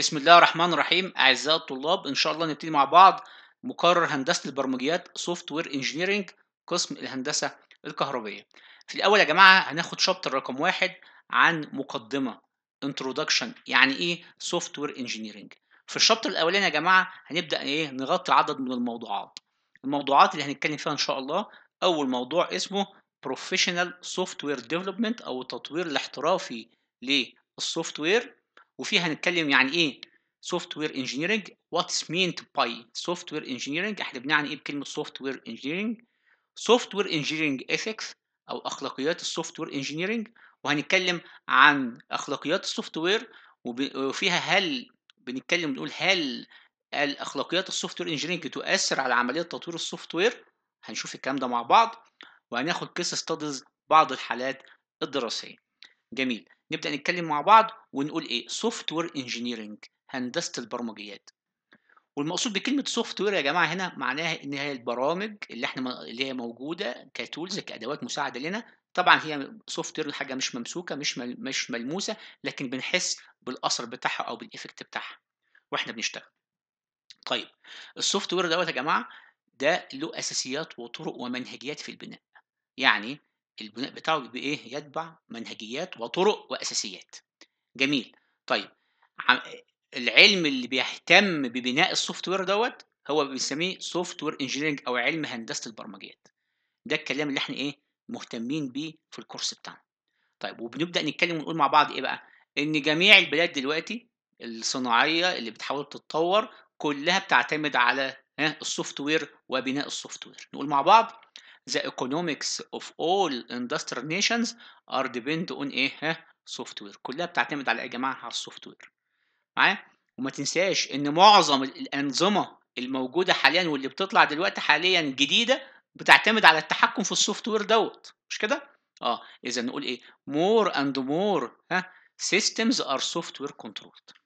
بسم الله الرحمن الرحيم اعزائي الطلاب ان شاء الله نبتدي مع بعض مقرر هندسه البرمجيات سوفت وير انجينيرنج قسم الهندسه الكهربيه في الاول يا جماعه هناخد شابتر رقم واحد عن مقدمه انترودكشن يعني ايه سوفت وير انجينيرنج في الشابتر الاولاني يا جماعه هنبدا ايه نغطي عدد من الموضوعات الموضوعات اللي هنتكلم فيها ان شاء الله اول موضوع اسمه بروفيشنال سوفت وير ديفلوبمنت او التطوير الاحترافي للسوفت وير وفيها هنتكلم يعني ايه سوفت وير انجينيرنج از مينت باي سوفت وير انجينيرنج احنا بنعني ايه بكلمه سوفت وير انجينيرنج سوفت وير انجينيرنج ايثكس او اخلاقيات السوفت وير انجينيرنج وهنتكلم عن اخلاقيات السوفت وير وفيها هل بنتكلم نقول هل الاخلاقيات السوفت وير انجينيرنج تؤثر على عمليه تطوير السوفت وير هنشوف الكلام ده مع بعض وهناخد كيس ستاديز بعض الحالات الدراسيه جميل نبدا نتكلم مع بعض ونقول ايه سوفت وير انجينيرنج هندسه البرمجيات والمقصود بكلمه سوفت وير يا جماعه هنا معناها ان هي البرامج اللي احنا اللي هي موجوده كتولز كادوات مساعده لنا طبعا هي سوفت وير حاجه مش ممسوكه مش مل... مش ملموسه لكن بنحس بالاثر بتاعها او بالايفكت بتاعها واحنا بنشتغل طيب السوفت وير دوت يا جماعه ده له اساسيات وطرق ومنهجيات في البناء يعني البناء بتاعه بيبقى ايه يتبع منهجيات وطرق واساسيات جميل طيب العلم اللي بيهتم ببناء السوفت وير دوت هو بنسميه سوفت وير انجينيرنج او علم هندسه البرمجيات ده الكلام اللي احنا ايه مهتمين بيه في الكورس بتاعنا طيب وبنبدا نتكلم ونقول مع بعض ايه بقى ان جميع البلاد دلوقتي الصناعيه اللي بتحاول تتطور كلها بتعتمد على السوفت وير وبناء السوفت وير نقول مع بعض the economics of all industrial nations are depend on ايه ها سوفت وير كلها بتعتمد على يا جماعه على السوفت وير معايا وما تنساش ان معظم الانظمه الموجوده حاليا واللي بتطلع دلوقتي حاليا جديده بتعتمد على التحكم في السوفت وير دوت مش كده اه اذا نقول ايه more and more ها systems are software controlled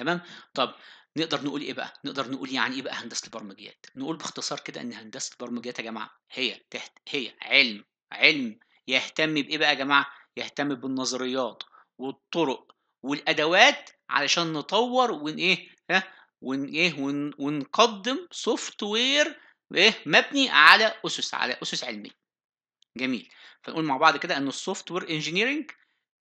تمام طب نقدر نقول ايه بقى نقدر نقول يعني ايه بقى هندسه البرمجيات نقول باختصار كده ان هندسه البرمجيات يا جماعه هي تحت هي علم علم يهتم بايه بقى يا جماعه يهتم بالنظريات والطرق والادوات علشان نطور ون ايه ها ون ايه ون ونقدم سوفت وير ايه مبني على اسس على اسس علميه جميل فنقول مع بعض كده ان السوفت وير انجينيرنج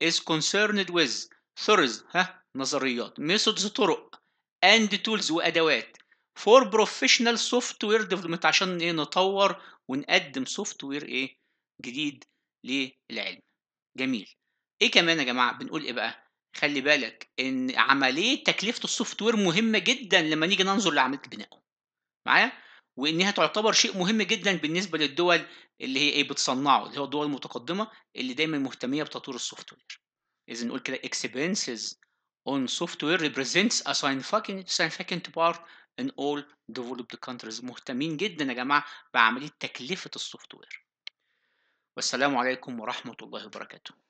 is concerned with theories ها نظريات ميثودز طرق اند تولز وادوات فور بروفيشنال سوفت وير ديفلوبمنت عشان ايه نطور ونقدم سوفت وير ايه جديد للعلم جميل ايه كمان يا جماعه بنقول ايه بقى خلي بالك ان عمليه تكلفه السوفت وير مهمه جدا لما نيجي ننظر لعمليه بنائه معايا وانها تعتبر شيء مهم جدا بالنسبه للدول اللي هي ايه بتصنعه اللي هو الدول المتقدمه اللي دايما مهتميه بتطوير السوفت وير اذا نقول كده اكسبنسز on software represents a significant part in all developed countries مهتمين جدا يا جماعة بعملية تكلفة السوفت وير والسلام عليكم ورحمة الله وبركاته